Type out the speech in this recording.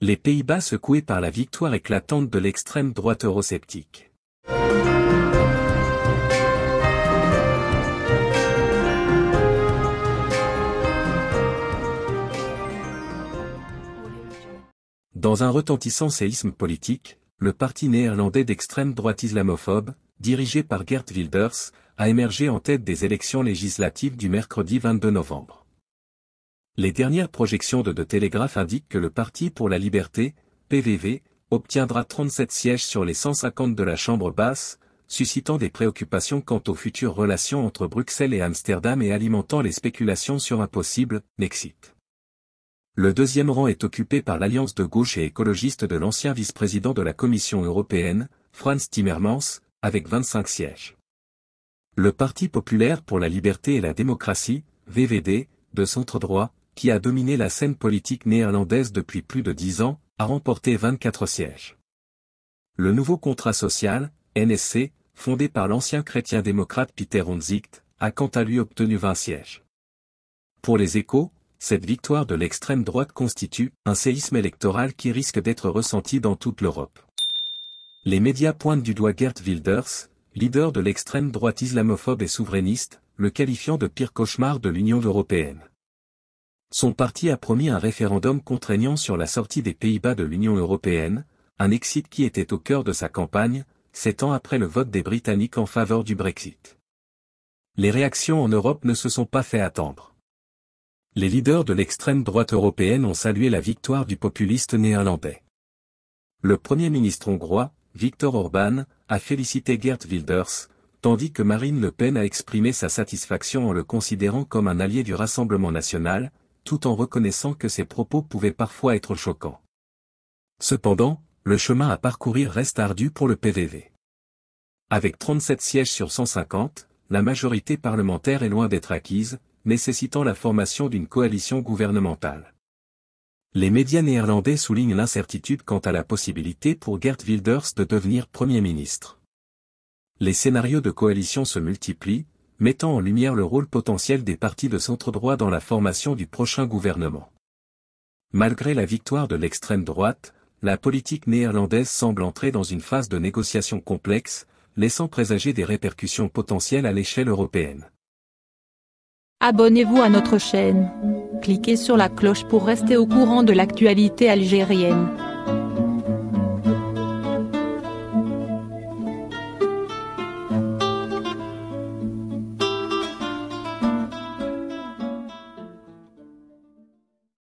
Les Pays-Bas secoués par la victoire éclatante de l'extrême droite eurosceptique. Dans un retentissant séisme politique, le parti néerlandais d'extrême droite islamophobe, dirigé par Gert Wilders, a émergé en tête des élections législatives du mercredi 22 novembre. Les dernières projections de De Télégraphe indiquent que le Parti pour la Liberté, PVV, obtiendra 37 sièges sur les 150 de la Chambre basse, suscitant des préoccupations quant aux futures relations entre Bruxelles et Amsterdam et alimentant les spéculations sur un possible « Nexit ». Le deuxième rang est occupé par l'alliance de gauche et écologiste de l'ancien vice-président de la Commission européenne, Franz Timmermans, avec 25 sièges. Le Parti populaire pour la liberté et la démocratie, VVD, de centre droit, qui a dominé la scène politique néerlandaise depuis plus de dix ans, a remporté 24 sièges. Le nouveau contrat social, NSC, fondé par l'ancien chrétien démocrate Peter Onzicht, a quant à lui obtenu 20 sièges. Pour les échos, cette victoire de l'extrême droite constitue un séisme électoral qui risque d'être ressenti dans toute l'Europe. Les médias pointent du doigt Gert Wilders, leader de l'extrême droite islamophobe et souverainiste, le qualifiant de pire cauchemar de l'Union européenne. Son parti a promis un référendum contraignant sur la sortie des Pays-Bas de l'Union européenne, un exit qui était au cœur de sa campagne, sept ans après le vote des Britanniques en faveur du Brexit. Les réactions en Europe ne se sont pas fait attendre. Les leaders de l'extrême droite européenne ont salué la victoire du populiste néerlandais. Le premier ministre hongrois, Viktor Orban, a félicité Gert Wilders, tandis que Marine Le Pen a exprimé sa satisfaction en le considérant comme un allié du Rassemblement national, tout en reconnaissant que ses propos pouvaient parfois être choquants. Cependant, le chemin à parcourir reste ardu pour le PVV. Avec 37 sièges sur 150, la majorité parlementaire est loin d'être acquise, nécessitant la formation d'une coalition gouvernementale. Les médias néerlandais soulignent l'incertitude quant à la possibilité pour Gert Wilders de devenir Premier ministre. Les scénarios de coalition se multiplient, mettant en lumière le rôle potentiel des partis de centre-droit dans la formation du prochain gouvernement. Malgré la victoire de l'extrême droite, la politique néerlandaise semble entrer dans une phase de négociation complexe, laissant présager des répercussions potentielles à l'échelle européenne. Abonnez-vous à notre chaîne. Cliquez sur la cloche pour rester au courant de l'actualité algérienne.